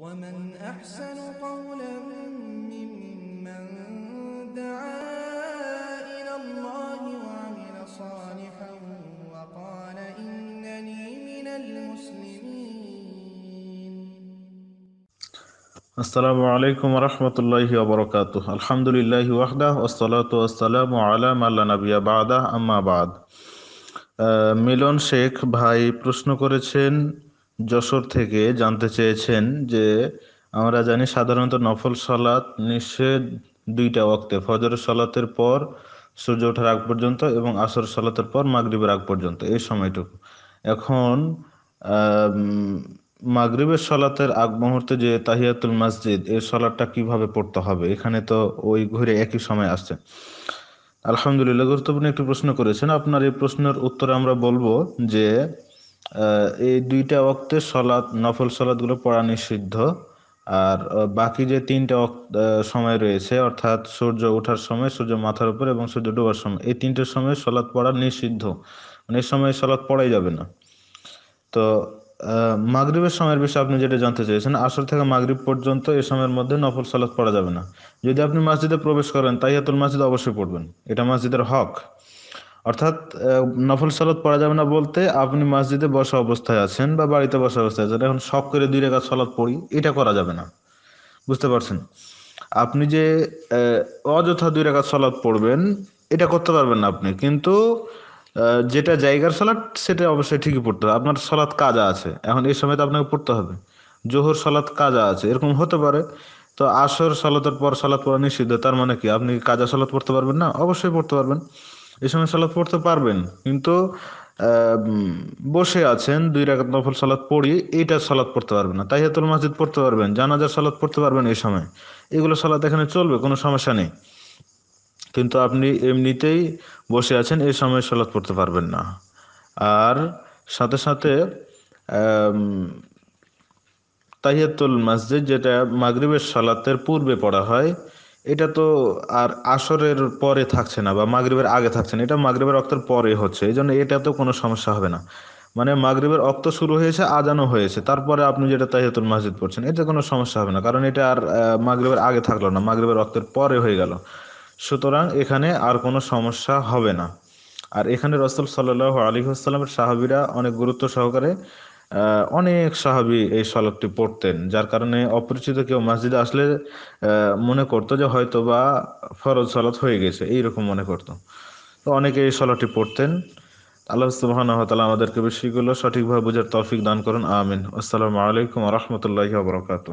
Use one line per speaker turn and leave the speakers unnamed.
ومن أحسن قولا ممن دعا إلى الله وعمل صالحا وقال إنني من المسلمين السلام عليكم ورحمة الله وبركاته الحمد لله وحده والصلاة والسلام على ما لا نبي بعده أما بعد آه، মিলন শেখ ভাই প্রশ্ন করেছেন যশোর থেকে জানতে চেয়েছেন যে আমরা জানি সাধারণত নফল সালাত নিষেধ দুইটা অক্তে ফজরের সালাতের পর সূর্য ওঠার আগ পর্যন্ত এবং আসর সালাতের পর মাগরিবের আগ পর্যন্ত এই সময়টুকু এখন মাগরিবের সালাতের আগ মুহূর্তে যে তাহিয়াতুল মসজিদ এর সলাটটা কিভাবে পড়তে হবে এখানে তো ওই ঘুরে একই সময় আসছে আলহামদুলিল্লাহ গুরুত্বপূর্ণ একটি প্রশ্ন করেছেন আপনার এই প্রশ্নের উত্তরে আমরা বলবো যে এই দুইটা অক্তে সলাৎ নফল সলাৎগুলো পড়া নিষিদ্ধ আর বাকি যে তিনটা সময় রয়েছে অর্থাৎ সূর্য ওঠার সময় সূর্য মাথার উপর এবং সূর্য ডোবার সময় এই তিনটের সময় সলাৎ পড়া নিষিদ্ধ মানে এই সময় সলাৎ পড়াই যাবে না তো মাগরীবের সময়ের বিষয়ে আপনি যেটা জানতে চাইছেন আসর থেকে মাগরীব পর্যন্ত এই সময়ের মধ্যে নফল সালাত পড়া যাবে না যদি আপনি মসজিদে প্রবেশ করেন তাইয়াতুল মসজিদ অবশ্যই পড়বেন এটা মসজিদের হক অর্থাৎ নফল সালাত পড়া যাবে না বলতে আপনি মসজিদে বসা অবস্থায় আছেন বা বাড়িতে বসা অবস্থায় আছেন এখন শখ করে দুই রেখা সালাত পড়ি এটা করা যাবে না বুঝতে পারছেন আপনি যে অযথা দুই রেখা সালাত পড়বেন এটা করতে পারবেন না আপনি কিন্তু যেটা জায়গার সালাদ সেটা অবশ্যই ঠিকই পড়তে হবে আপনার সালাদ কাজা আছে এখন এই সময় তো আপনাকে পড়তে হবে জোহর সালাদ কাজা আছে এরকম হতে পারে তো আসর সালাতের পর সালাদ পড়া নিষিদ্ধ তার মানে কি আপনি কাজা সালাদ পড়তে পারবেন না অবশ্যই পড়তে পারবেন এ সময় সালাদ পড়তে পারবেন কিন্তু বসে আছেন দুই রাকাত নফল সালাদ পড়ি এইটা সালাদ পড়তে পারবেন না তাহিয়াতুল মসজিদ পড়তে পারবেন জানাজার সালাদ পড়তে পারবেন এই সময় এগুলো সালাদ এখানে চলবে কোনো সমস্যা নেই কিন্তু আপনি এমনিতেই বসে আছেন এই সময় সালাদ পড়তে পারবেন না আর সাথে সাথে তাহিয়াতুল মসজিদ যেটা মাগরিবের সালাতের পূর্বে পড়া হয় এটা তো আর আসরের পরে থাকছে না বা মাগরীবের আগে থাকছে না এটা মাগরীবের রক্তের পরে হচ্ছে এই জন্য এটা তো কোনো সমস্যা হবে না মানে মাগরীবের অক্ত শুরু হয়েছে আজানো হয়েছে তারপরে আপনি যেটা তাহিয়াতুল মসজিদ পড়ছেন এটা কোনো সমস্যা হবে না কারণ এটা আর মাগরীবের আগে থাকলো না মাগরীবের অক্তের পরে হয়ে গেল সুতরাং এখানে আর কোনো সমস্যা হবে না আর এখানে রসুল সাল্লাহ আলী আসসালামের সাহাবিরা অনেক গুরুত্ব সহকারে অনেক সাহাবি এই সলকটি পড়তেন যার কারণে অপরিচিত কেউ মসজিদে আসলে মনে করতো যে হয়তো বা ফরজ সলত হয়ে গেছে এইরকম মনে করতো তো অনেকে এই সলাটি পড়তেন আল্লাহ তালা আমাদেরকে বিষয়গুলো সঠিকভাবে বুঝার তৌফিক দান করুন আমিন আসসালামু আলাইকুম রহমতুল্লাহ বরকাত